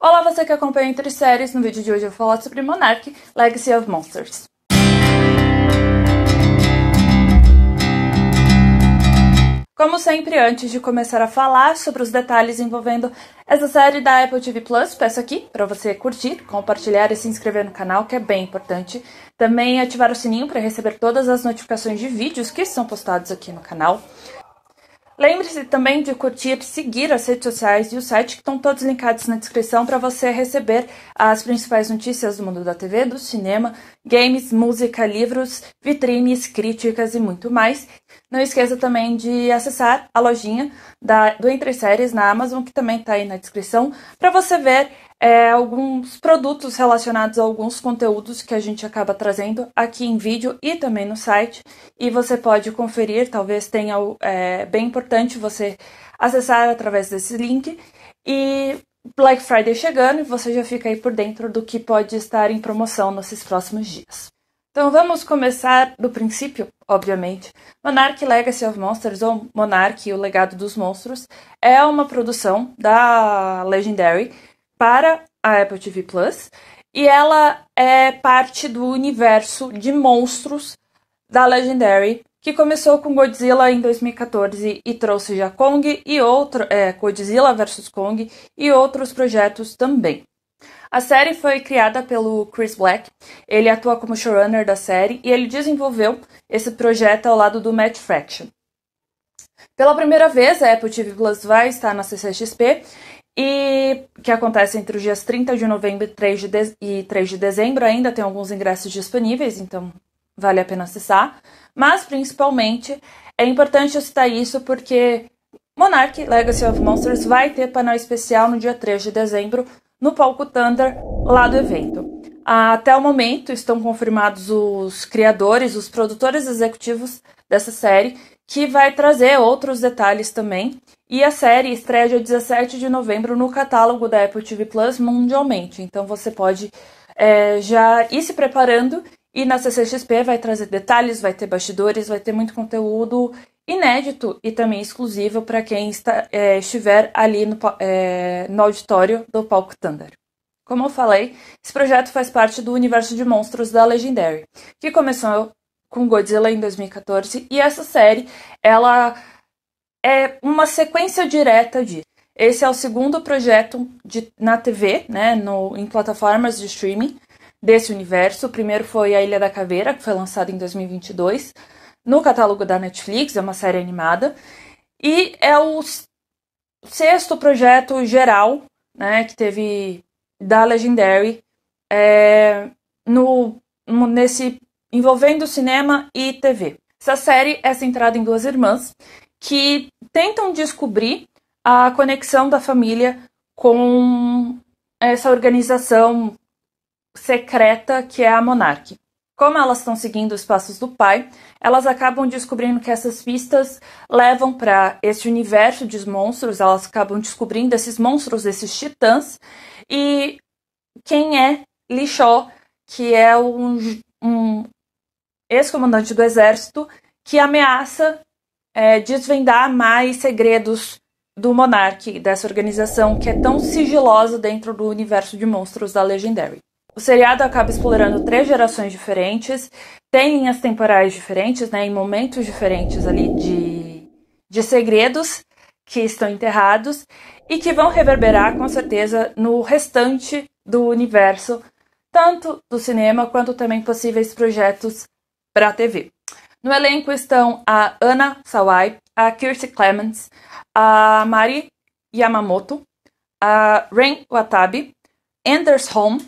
Olá, você que acompanha Entre Séries. No vídeo de hoje eu vou falar sobre Monarch Legacy of Monsters. Como sempre, antes de começar a falar sobre os detalhes envolvendo essa série da Apple TV Plus, peço aqui para você curtir, compartilhar e se inscrever no canal, que é bem importante. Também ativar o sininho para receber todas as notificações de vídeos que são postados aqui no canal. Lembre-se também de curtir, seguir as redes sociais e o site que estão todos linkados na descrição para você receber as principais notícias do mundo da TV, do cinema, games, música, livros, vitrines, críticas e muito mais. Não esqueça também de acessar a lojinha da, do Entre Séries na Amazon, que também está aí na descrição, para você ver é, alguns produtos relacionados a alguns conteúdos que a gente acaba trazendo aqui em vídeo e também no site. E você pode conferir, talvez tenha é, bem importante você acessar através desse link. E Black Friday chegando, você já fica aí por dentro do que pode estar em promoção nesses próximos dias. Então vamos começar do princípio, obviamente. Monarch Legacy of Monsters, ou Monarch e o Legado dos Monstros, é uma produção da Legendary para a Apple TV Plus e ela é parte do universo de monstros da Legendary, que começou com Godzilla em 2014 e trouxe já Kong e outro, é, Godzilla vs Kong e outros projetos também. A série foi criada pelo Chris Black, ele atua como showrunner da série e ele desenvolveu esse projeto ao lado do Matt Fraction. Pela primeira vez, a Apple TV Plus vai estar na CCXP e que acontece entre os dias 30 de novembro e 3 de, de e 3 de dezembro. Ainda tem alguns ingressos disponíveis, então vale a pena acessar. Mas, principalmente, é importante eu citar isso porque Monarch Legacy of Monsters vai ter painel especial no dia 3 de dezembro no palco Thunder, lá do evento. Até o momento estão confirmados os criadores, os produtores executivos dessa série, que vai trazer outros detalhes também. E a série estreia dia 17 de novembro no catálogo da Apple TV Plus mundialmente. Então você pode é, já ir se preparando e na CCXP vai trazer detalhes, vai ter bastidores, vai ter muito conteúdo inédito e também exclusivo para quem está, é, estiver ali no, é, no auditório do Palco Thunder. Como eu falei, esse projeto faz parte do universo de monstros da Legendary, que começou com Godzilla em 2014 e essa série ela é uma sequência direta disso. Esse é o segundo projeto de, na TV, né, no, em plataformas de streaming desse universo. O primeiro foi A Ilha da Caveira, que foi lançado em 2022 no catálogo da Netflix, é uma série animada. E é o sexto projeto geral, né, que teve da Legendary é, no, nesse envolvendo cinema e TV. Essa série é centrada em duas irmãs que tentam descobrir a conexão da família com essa organização secreta que é a Monarque. Como elas estão seguindo os passos do pai, elas acabam descobrindo que essas pistas levam para esse universo de monstros, elas acabam descobrindo esses monstros, esses titãs, e quem é Lixó, que é um, um ex-comandante do exército, que ameaça é, desvendar mais segredos do monarca dessa organização que é tão sigilosa dentro do universo de monstros da Legendary. O seriado acaba explorando três gerações diferentes, tem linhas temporais diferentes, né, em momentos diferentes ali de, de segredos que estão enterrados e que vão reverberar com certeza no restante do universo, tanto do cinema quanto também possíveis projetos para a TV. No elenco estão a Ana Sawai, a Kirsty Clements, a Mari Yamamoto, a Rain Watabe, Anders Holm,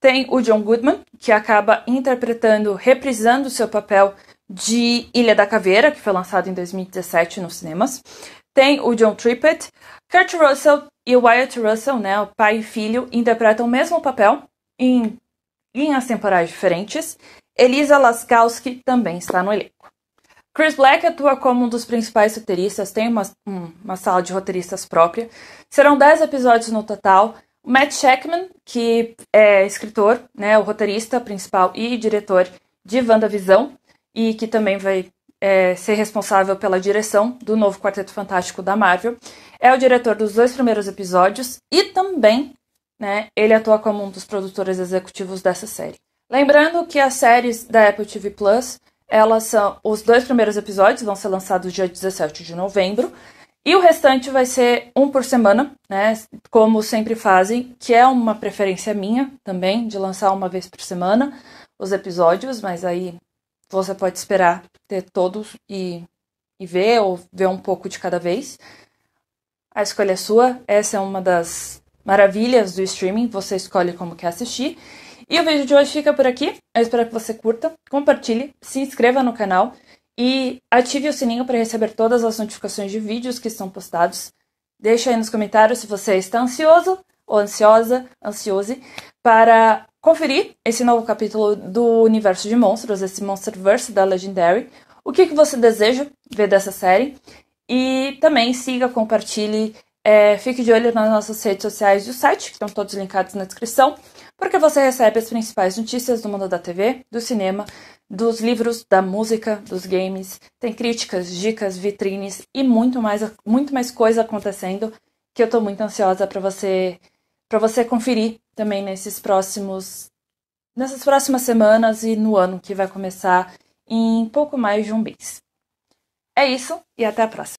tem o John Goodman, que acaba interpretando, reprisando seu papel de Ilha da Caveira, que foi lançado em 2017 nos cinemas. Tem o John Trippett, Kurt Russell e Wyatt Russell, né, o pai e filho, interpretam o mesmo papel em linhas temporais diferentes. Elisa Laskowski também está no elenco. Chris Black atua como um dos principais roteiristas, tem uma, um, uma sala de roteiristas própria. Serão 10 episódios no total. Matt Sheckman, que é escritor, né, o roteirista principal e diretor de WandaVisão, e que também vai é, ser responsável pela direção do novo Quarteto Fantástico da Marvel, é o diretor dos dois primeiros episódios e também né, ele atua como um dos produtores executivos dessa série. Lembrando que as séries da Apple TV Plus, elas são os dois primeiros episódios vão ser lançados dia 17 de novembro e o restante vai ser um por semana, né? Como sempre fazem, que é uma preferência minha também, de lançar uma vez por semana os episódios, mas aí você pode esperar ter todos e, e ver, ou ver um pouco de cada vez. A escolha é sua, essa é uma das maravilhas do streaming, você escolhe como quer assistir. E o vídeo de hoje fica por aqui. Eu espero que você curta, compartilhe, se inscreva no canal e ative o sininho para receber todas as notificações de vídeos que estão postados. Deixa aí nos comentários se você está ansioso ou ansiosa, ansiose, para conferir esse novo capítulo do universo de monstros, esse Monsterverse da Legendary. O que, que você deseja ver dessa série? E também siga, compartilhe, é, fique de olho nas nossas redes sociais e o site, que estão todos linkados na descrição, porque você recebe as principais notícias do mundo da TV, do cinema, dos livros, da música, dos games. Tem críticas, dicas, vitrines e muito mais, muito mais coisa acontecendo que eu estou muito ansiosa para você para você conferir também nesses próximos nessas próximas semanas e no ano que vai começar em pouco mais de um mês. É isso e até a próxima.